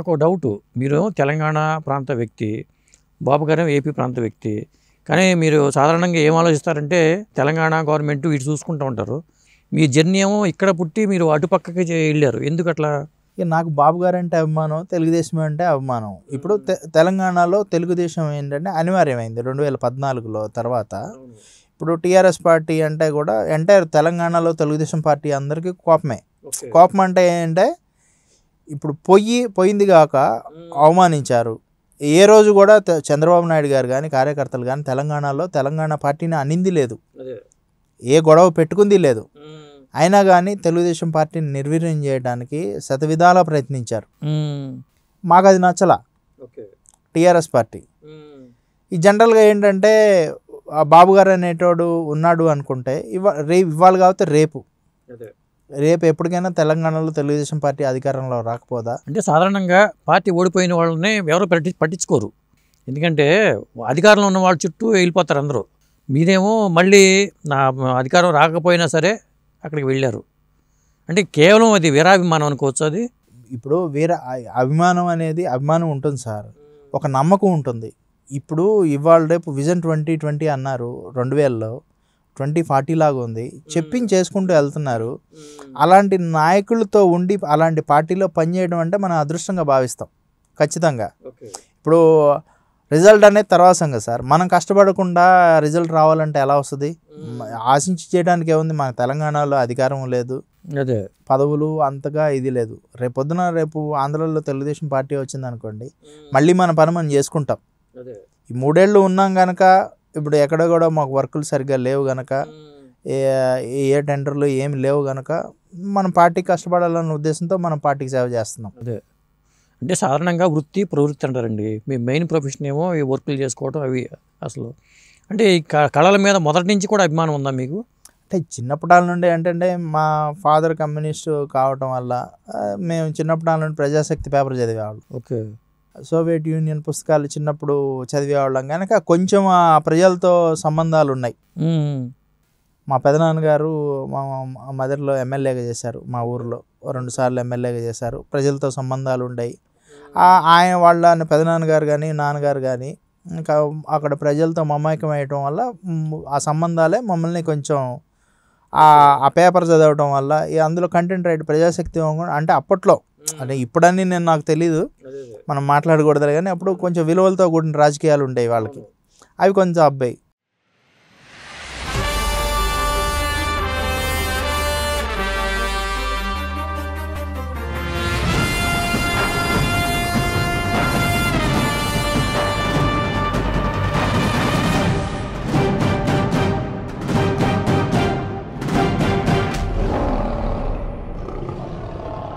నాకు డౌట్ మీరు తెలంగాణ ప్రాంత వ్యక్తి బాబు గారు ఏపీ ప్రాంత వ్యక్తి కానీ మీరు సాధారణంగా ఏం ఆలోచిస్తారంటే తెలంగాణ గవర్నమెంట్ ఇటు చూసుకుంటూ ఉంటారు మీ జర్నీ ఏమో ఇక్కడ పుట్టి మీరు అటుపక్కకి వెళ్ళారు ఎందుకు అట్లా నాకు బాబు గారు అంటే అభిమానం తెలుగుదేశం అంటే అభిమానం ఇప్పుడు తెలంగాణలో తెలుగుదేశం ఏంటంటే అనివార్యమైంది రెండు వేల పద్నాలుగులో తర్వాత ఇప్పుడు టీఆర్ఎస్ పార్టీ అంటే కూడా ఎంటైర్ తెలంగాణలో తెలుగుదేశం పార్టీ అందరికీ కోపమే కోపం అంటే ఏంటంటే ఇప్పుడు పొయ్యి పోయింది కాక అవమానించారు ఏ రోజు కూడా చంద్రబాబు నాయుడు గారు కానీ కార్యకర్తలు కానీ తెలంగాణలో తెలంగాణ పార్టీని అనింది లేదు ఏ గొడవ పెట్టుకుంది లేదు అయినా కానీ తెలుగుదేశం పార్టీని నిర్వీర్యం చేయడానికి శతవిధాల ప్రయత్నించారు మాకు అది నచ్చలా టిఆర్ఎస్ పార్టీ ఈ జనరల్గా ఏంటంటే గారు అనేటోడు ఉన్నాడు అనుకుంటే ఇవా రే ఇవాళ కాబట్టి రేపు రేపు ఎప్పటికైనా తెలంగాణలో తెలుగుదేశం పార్టీ అధికారంలో రాకపోదా అంటే సాధారణంగా పార్టీ ఓడిపోయిన వాళ్ళని ఎవరు పట్టి పట్టించుకోరు ఎందుకంటే అధికారంలో ఉన్న వాళ్ళ చుట్టూ వెళ్ళిపోతారు అందరూ మీరేమో మళ్ళీ నా అధికారం రాకపోయినా సరే అక్కడికి వెళ్ళారు అంటే కేవలం అది వీరాభిమానం అనుకోవచ్చు అది ఇప్పుడు వీర అభిమానం అనేది అభిమానం ఉంటుంది సార్ ఒక నమ్మకం ఉంటుంది ఇప్పుడు ఇవాళ రేపు విజన్ ట్వంటీ ట్వంటీ అన్నారు రెండు వేలలో ట్వంటీ ఫార్టీ లాగా ఉంది చేసుకుంటూ వెళ్తున్నారు అలాంటి నాయకులతో ఉండి అలాంటి పార్టీలో పనిచేయడం అంటే మనం అదృష్టంగా భావిస్తాం ఖచ్చితంగా ఇప్పుడు రిజల్ట్ అనేది తర్వాత సంగతి సార్ మనం కష్టపడకుండా రిజల్ట్ రావాలంటే ఎలా వస్తుంది ఆశించి చేయడానికి ఏముంది మన తెలంగాణలో అధికారం లేదు అదే పదవులు అంతగా ఇది లేదు రేపొద్దున రేపు ఆంధ్రలో తెలుగుదేశం పార్టీ వచ్చింది అనుకోండి మళ్ళీ మన పని మనం చేసుకుంటాం ఈ మూడేళ్ళు ఉన్నాం కనుక ఇప్పుడు ఎక్కడ కూడా మాకు వర్కులు సరిగ్గా లేవు గనక ఏ టెండర్లు ఏమి లేవు గనక మనం పార్టీకి కష్టపడాలన్న ఉద్దేశంతో మనం పార్టీకి సేవ చేస్తున్నాం అదే అంటే సాధారణంగా వృత్తి ప్రవృత్తి అంటారండి మీ మెయిన్ ప్రొఫెషన్ ఏమో ఈ వర్కులు చేసుకోవడం అవి అసలు అంటే ఈ కళల మీద మొదటి నుంచి కూడా అభిమానం ఉందా మీకు అంటే చిన్నప్పటాల నుండి ఏంటంటే మా ఫాదర్ కమ్యూనిస్టు కావటం వల్ల మేము చిన్నప్పటాల నుండి ప్రజాశక్తి పేపర్ చదివేవాళ్ళు ఓకే సోవియట్ యూనియన్ పుస్తకాలు చిన్నప్పుడు చదివేవాళ్ళం కనుక కొంచెం ఆ ప్రజలతో సంబంధాలు ఉన్నాయి మా పెదనాన్నగారు మా మదర్లో ఎమ్మెల్యేగా చేశారు మా ఊర్లో రెండుసార్లు ఎమ్మెల్యేగా చేశారు ప్రజలతో సంబంధాలు ఉన్నాయి ఆయన వాళ్ళ పెదనాన్నగారు కానీ నాన్నగారు కానీ ఇంకా అక్కడ ప్రజలతో మమేకం అయ్యటం వల్ల ఆ సంబంధాలే మమ్మల్ని కొంచెం ఆ పేపర్ చదవటం వల్ల అందులో కంటెంట్ రైట్ ప్రజాశక్తి అంటే అప్పట్లో అంటే ఇప్పుడని నేను నాకు తెలియదు మనం మాట్లాడకూడదు కానీ అప్పుడు కొంచెం విలువలతో కూడిన రాజకీయాలు ఉండేవి వాళ్ళకి అవి కొంచెం అబ్బాయి